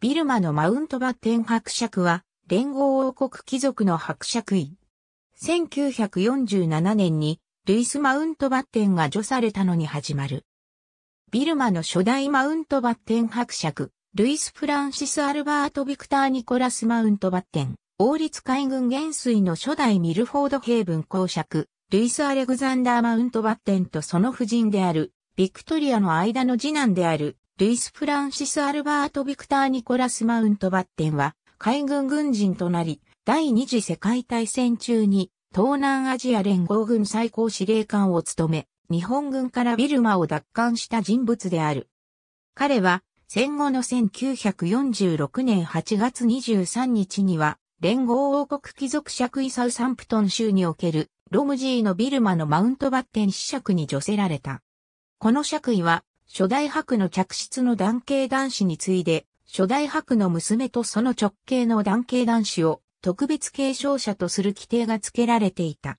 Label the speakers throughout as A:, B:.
A: ビルマのマウントバッテン伯爵は、連合王国貴族の伯爵位。1947年に、ルイス・マウントバッテンが除されたのに始まる。ビルマの初代マウントバッテン伯爵、ルイス・フランシス・アルバート・ビクター・ニコラス・マウントバッテン、王立海軍元帥の初代ミルフォードヘイブン公爵、ルイス・アレグザンダー・マウントバッテンとその夫人である、ビクトリアの間の次男である、ルイス・フランシス・アルバート・ビクター・ニコラス・マウントバッテンは海軍軍人となり、第二次世界大戦中に東南アジア連合軍最高司令官を務め、日本軍からビルマを奪還した人物である。彼は戦後の1946年8月23日には、連合王国貴族爵位サウサンプトン州におけるロムジーのビルマのマウントバッテン子爵に除せられた。この爵位は初代白の嫡出の男系男子に次いで、初代白の娘とその直系の男系男子を特別継承者とする規定が付けられていた。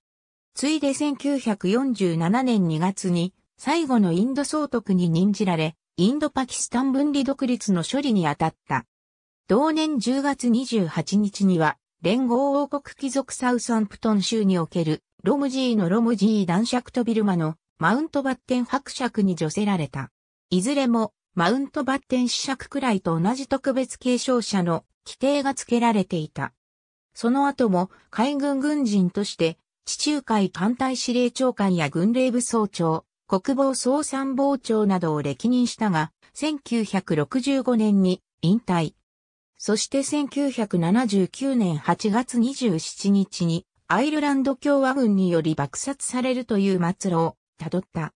A: ついで1947年2月に最後のインド総督に任じられ、インドパキスタン分離独立の処理に当たった。同年10月28日には、連合王国貴族サウサンプトン州におけるロムジーのロムジー男爵とビルマのマウントバッテン伯爵に除せられた。いずれもマウントバッテン子爵くらいと同じ特別継承者の規定が付けられていた。その後も海軍軍人として地中海艦隊司令長官や軍令部総長、国防総参謀長などを歴任したが、1965年に引退。そして1979年8月27日にアイルランド共和軍により爆殺されるという末路をたどった。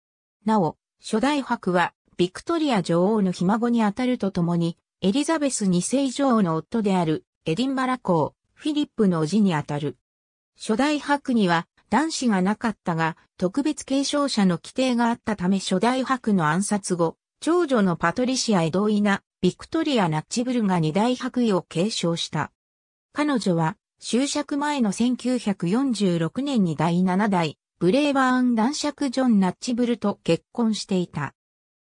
A: なお、初代伯はビクトリア女王のひ孫にあたるとともに、エリザベス2世女王の夫であるエディンバラ公、フィリップの叔父にあたる。初代白には男子がなかったが、特別継承者の規定があったため初代白の暗殺後、長女のパトリシア・エドイナ、ビクトリア・ナッチブルが二代白位を継承した。彼女は、就職前の1946年に第7代、ブレーバーン男爵ジョン・ナッチブルと結婚していた。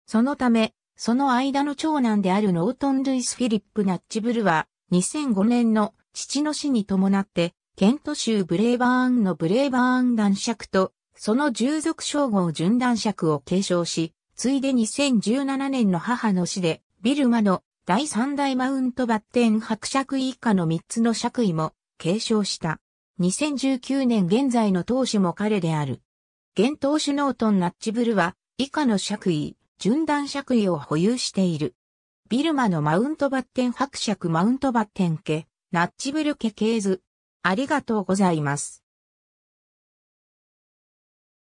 A: そのため、その間の長男であるノートン・ルイス・フィリップ・ナッチブルは、2005年の父の死に伴って、ケント州ブレイバーンのブレイバーン男爵と、その従属称号準男爵を継承し、ついで2017年の母の死で、ビルマの第三代マウントバッテン伯爵以下の3つの爵位も継承した。2019年現在の当主も彼である。現当主ノートン・ナッチブルは、以下の爵位、順断爵位を保有している。ビルマのマウントバッテン伯爵マウントバッテン家、ナッチブル家系図。ありがとうございます。